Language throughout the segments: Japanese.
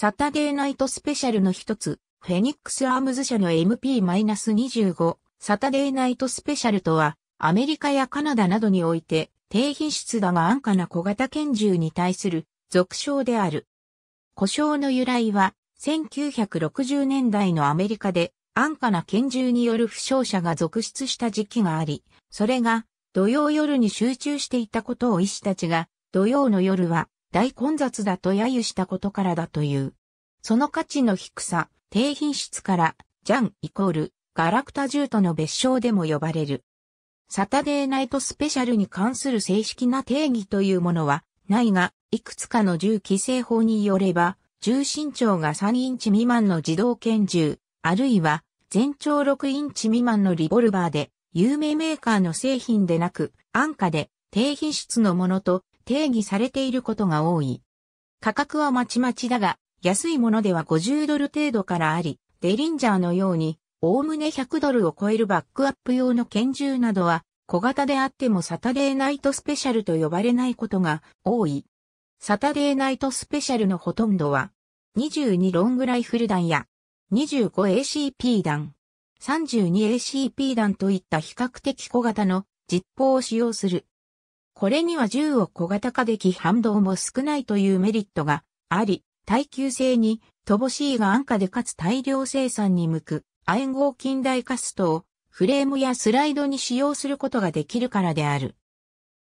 サタデーナイトスペシャルの一つ、フェニックスアームズ社の MP-25 サタデーナイトスペシャルとは、アメリカやカナダなどにおいて、低品質だが安価な小型拳銃に対する俗称である。故障の由来は、1960年代のアメリカで安価な拳銃による負傷者が続出した時期があり、それが土曜夜に集中していたことを医師たちが、土曜の夜は大混雑だと揶揄したことからだという。その価値の低さ、低品質から、ジャンイコール、ガラクタ銃との別称でも呼ばれる。サタデーナイトスペシャルに関する正式な定義というものは、ないが、いくつかの銃規制法によれば、銃身長が3インチ未満の自動拳銃、あるいは全長6インチ未満のリボルバーで、有名メーカーの製品でなく、安価で低品質のものと定義されていることが多い。価格はまちまちだが、安いものでは50ドル程度からあり、デリンジャーのように、おおむね100ドルを超えるバックアップ用の拳銃などは、小型であってもサタデーナイトスペシャルと呼ばれないことが多い。サタデーナイトスペシャルのほとんどは、22ロングライフル弾や、25ACP 弾、32ACP 弾といった比較的小型の実砲を使用する。これには銃を小型化でき反動も少ないというメリットがあり、耐久性に乏しいが安価でかつ大量生産に向く亜鉛合金大カストをフレームやスライドに使用することができるからである。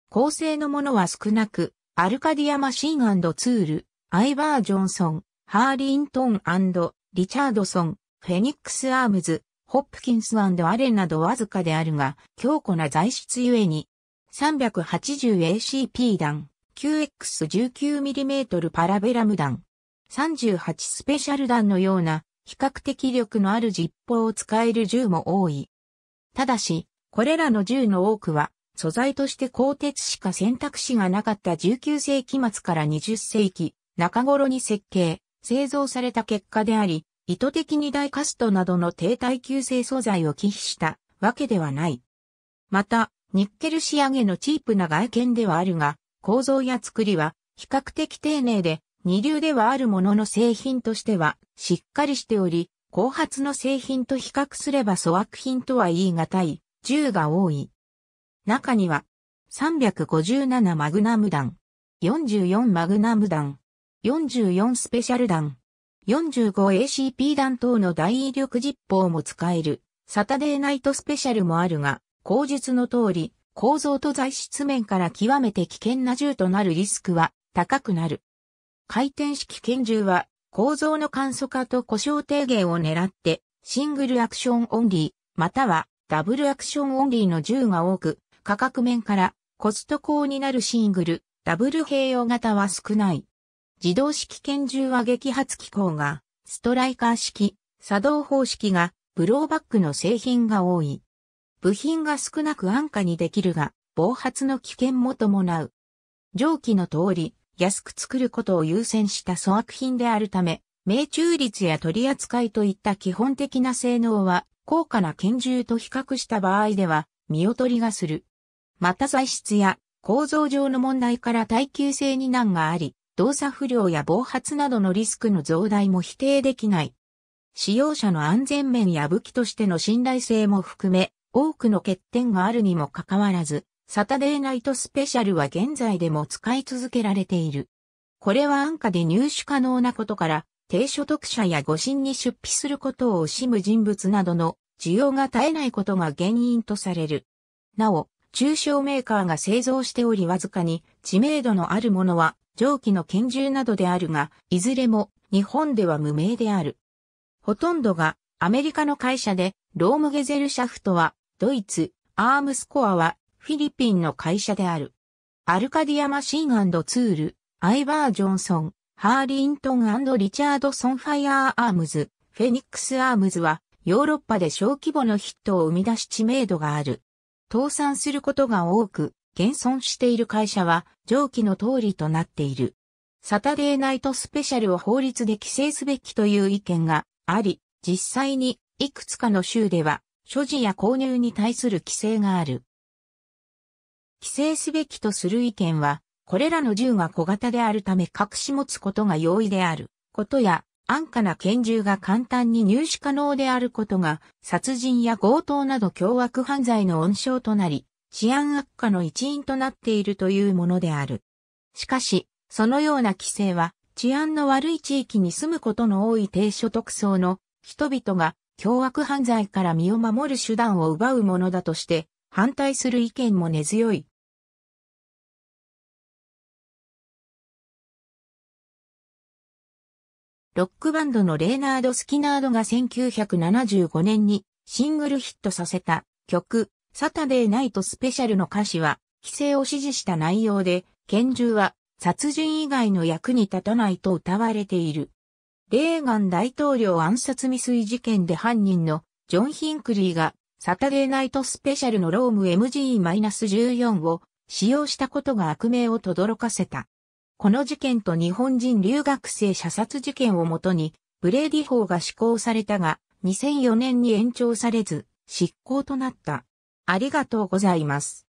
構成のものは少なく、アルカディアマシンツール、アイバー・ジョンソン、ハーリントンリチャードソン、フェニックス・アームズ、ホップキンスアレなどわずかであるが、強固な材質ゆえに、380ACP 弾、9X19mm パラベラム弾、38スペシャル弾のような比較的力のある実砲を使える銃も多い。ただし、これらの銃の多くは、素材として鋼鉄しか選択肢がなかった19世紀末から20世紀中頃に設計、製造された結果であり、意図的に大カストなどの低耐久性素材を忌避したわけではない。また、ニッケル仕上げのチープな外見ではあるが、構造や作りは比較的丁寧で、二流ではあるものの製品としてはしっかりしており、後発の製品と比較すれば粗悪品とは言い難い、銃が多い。中には、357マグナム弾、44マグナム弾、44スペシャル弾、45ACP 弾等の大威力実砲も使える、サタデーナイトスペシャルもあるが、口述の通り、構造と材質面から極めて危険な銃となるリスクは高くなる。回転式拳銃は構造の簡素化と故障低減を狙ってシングルアクションオンリーまたはダブルアクションオンリーの銃が多く価格面からコスト高になるシングルダブル併用型は少ない。自動式拳銃は撃発機構がストライカー式作動方式がブローバックの製品が多い。部品が少なく安価にできるが、暴発の危険も伴う。上記の通り、安く作ることを優先した粗悪品であるため、命中率や取り扱いといった基本的な性能は、高価な拳銃と比較した場合では、見劣りがする。また材質や構造上の問題から耐久性に難があり、動作不良や暴発などのリスクの増大も否定できない。使用者の安全面や武器としての信頼性も含め、多くの欠点があるにもかかわらず、サタデーナイトスペシャルは現在でも使い続けられている。これは安価で入手可能なことから、低所得者や誤信に出費することを惜しむ人物などの需要が絶えないことが原因とされる。なお、中小メーカーが製造しておりわずかに知名度のあるものは蒸気の拳銃などであるが、いずれも日本では無名である。ほとんどがアメリカの会社でロームゲゼルシャフトはドイツ、アームスコアはフィリピンの会社である。アルカディアマシンツール、アイバージョンソン、ハーリントンリチャードソンファイアーアームズ、フェニックスアームズはヨーロッパで小規模のヒットを生み出し知名度がある。倒産することが多く、現存している会社は上記の通りとなっている。サタデーナイトスペシャルを法律で規制すべきという意見があり、実際にいくつかの州では所持や購入に対する規制がある。規制すべきとする意見は、これらの銃が小型であるため隠し持つことが容易であることや、安価な拳銃が簡単に入手可能であることが、殺人や強盗など凶悪犯罪の温床となり、治安悪化の一因となっているというものである。しかし、そのような規制は、治安の悪い地域に住むことの多い低所得層の人々が凶悪犯罪から身を守る手段を奪うものだとして、反対する意見も根強い。ロックバンドのレーナード・スキナードが1975年にシングルヒットさせた曲、サタデーナイトスペシャルの歌詞は、規制を支持した内容で、拳銃は殺人以外の役に立たないと歌われている。レーガン大統領暗殺未遂事件で犯人のジョン・ヒンクリーがサタデーナイトスペシャルのローム MG-14 を使用したことが悪名を轟かせた。この事件と日本人留学生射殺事件をもとにブレーディ法が施行されたが2004年に延長されず執行となった。ありがとうございます。